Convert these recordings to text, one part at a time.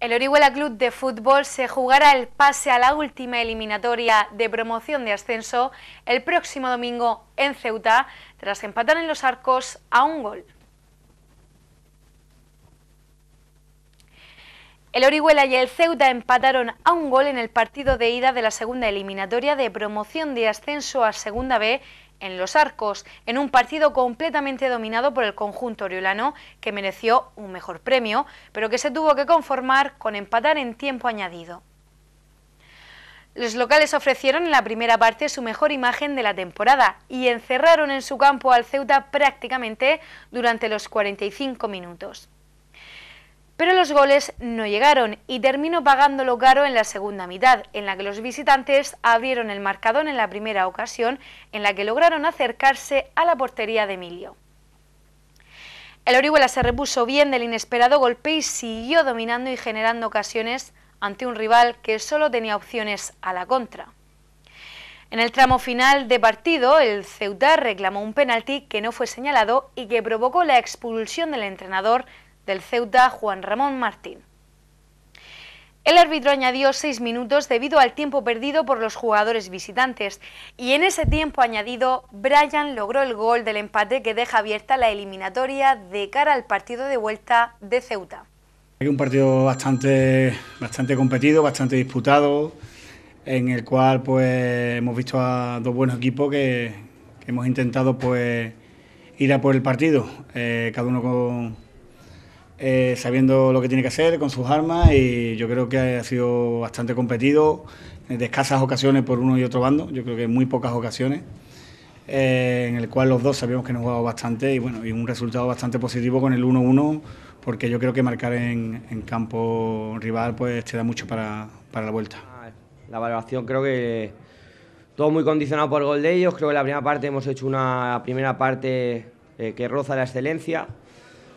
El Orihuela Club de Fútbol se jugará el pase a la última eliminatoria de promoción de ascenso el próximo domingo en Ceuta, tras empatar en los arcos a un gol. El Orihuela y el Ceuta empataron a un gol en el partido de ida de la segunda eliminatoria de promoción de ascenso a Segunda B en los arcos, en un partido completamente dominado por el conjunto oriolano, que mereció un mejor premio, pero que se tuvo que conformar con empatar en tiempo añadido. Los locales ofrecieron en la primera parte su mejor imagen de la temporada y encerraron en su campo al Ceuta prácticamente durante los 45 minutos pero los goles no llegaron y terminó pagándolo caro en la segunda mitad, en la que los visitantes abrieron el marcador en la primera ocasión, en la que lograron acercarse a la portería de Emilio. El Orihuela se repuso bien del inesperado golpe y siguió dominando y generando ocasiones ante un rival que solo tenía opciones a la contra. En el tramo final de partido, el Ceuta reclamó un penalti que no fue señalado y que provocó la expulsión del entrenador del Ceuta, Juan Ramón Martín. El árbitro añadió seis minutos debido al tiempo perdido por los jugadores visitantes y en ese tiempo añadido Bryan logró el gol del empate que deja abierta la eliminatoria de cara al partido de vuelta de Ceuta. Hay un partido bastante, bastante competido, bastante disputado, en el cual pues hemos visto a dos buenos equipos que, que hemos intentado pues ir a por el partido, eh, cada uno con eh, sabiendo lo que tiene que hacer con sus armas y yo creo que ha sido bastante competido, eh, de escasas ocasiones por uno y otro bando, yo creo que muy pocas ocasiones, eh, en el cual los dos sabíamos que nos jugado bastante y bueno, y un resultado bastante positivo con el 1-1, porque yo creo que marcar en, campo rival pues te da mucho para, la vuelta. Ah, la valoración creo que todo muy condicionado por el gol de ellos, creo que la primera parte hemos hecho una primera parte que roza la excelencia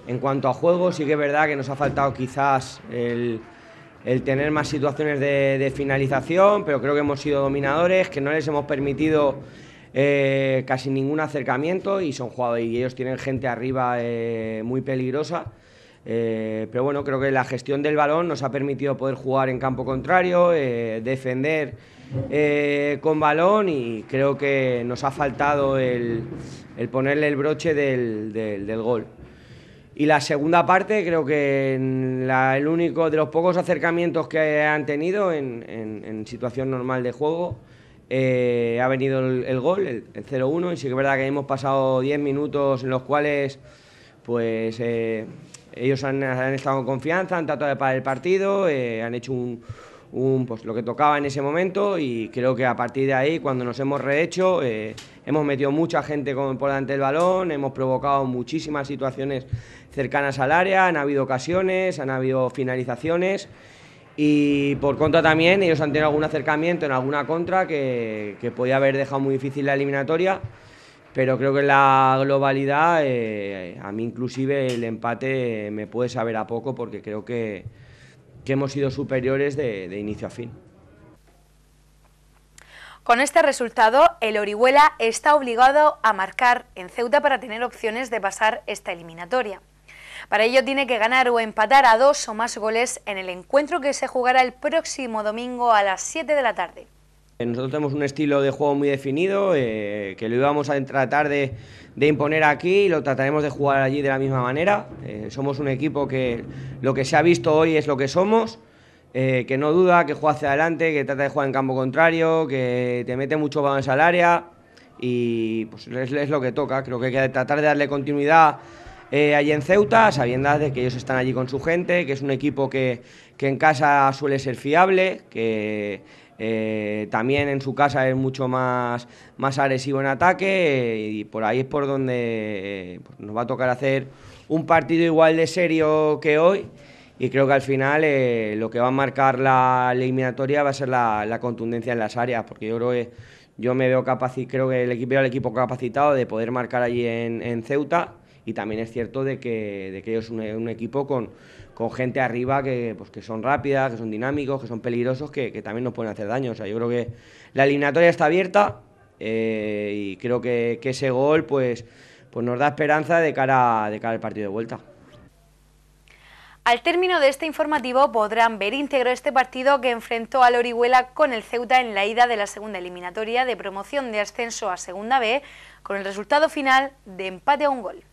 en cuanto a juego, sí que es verdad que nos ha faltado quizás el, tener más situaciones de, finalización, pero creo que hemos sido dominadores, que no les hemos permitido eh, casi ningún acercamiento y son jugadores y ellos tienen gente arriba eh, muy peligrosa. Eh, pero bueno, creo que la gestión del balón nos ha permitido poder jugar en campo contrario, defender con balón y creo que nos ha faltado el, ponerle el broche del gol. Y la segunda parte, creo que el único de los pocos acercamientos que han tenido en, situación normal de juego, eh, ha venido el, gol, el, 0-1. Y sí que es verdad que hemos pasado 10 minutos en los cuales pues eh, ellos han, estado en confianza, han tratado de parar el partido, eh, han hecho un, pues, lo que tocaba en ese momento y creo que a partir de ahí, cuando nos hemos rehecho, eh, hemos metido mucha gente por delante del balón, hemos provocado muchísimas situaciones cercanas al área, han habido ocasiones, han habido finalizaciones y por contra también ellos han tenido algún acercamiento en alguna contra que, que podía haber dejado muy difícil la eliminatoria. Pero creo que la globalidad, eh, a mí inclusive el empate me puede saber a poco porque creo que, que hemos sido superiores de, de inicio a fin. Con este resultado, el Orihuela está obligado a marcar en Ceuta para tener opciones de pasar esta eliminatoria. Para ello tiene que ganar o empatar a dos o más goles en el encuentro que se jugará el próximo domingo a las 7 de la tarde. Eh, nosotros tenemos un estilo de juego muy definido, eh, que lo íbamos a tratar de, imponer aquí y lo trataremos de jugar allí de la misma manera. Eh, somos un equipo que lo que se ha visto hoy es lo que somos, que no duda, que juega hacia adelante, que trata de jugar en campo contrario, que te mete mucho balones al área y pues es lo que toca. Creo que hay que tratar de darle continuidad eh, allí en Ceuta, sabiendo de que ellos están allí con su gente, que es un equipo que, en casa suele ser fiable, que eh, también en su casa es mucho más, más agresivo en ataque y por ahí es por donde pues, nos va a tocar hacer un partido igual de serio que hoy y creo que al final eh, lo que va a marcar la, eliminatoria va a ser la, contundencia en las áreas, porque yo creo que yo me veo y creo que el equipo el equipo capacitado de poder marcar allí en Ceuta y también es cierto de que, de ellos un, equipo con, gente arriba pues, que, son rápidas, que son dinámicos, que son peligrosos, que, también nos pueden hacer daño. yo creo que la eliminatoria está abierta eh, y creo que, ese gol pues, pues, nos da esperanza de cara, de cara al partido de vuelta. Al término de este informativo podrán ver íntegro este partido que enfrentó al Orihuela con el Ceuta en la ida de la segunda eliminatoria de promoción de ascenso a Segunda B con el resultado final de empate a un gol.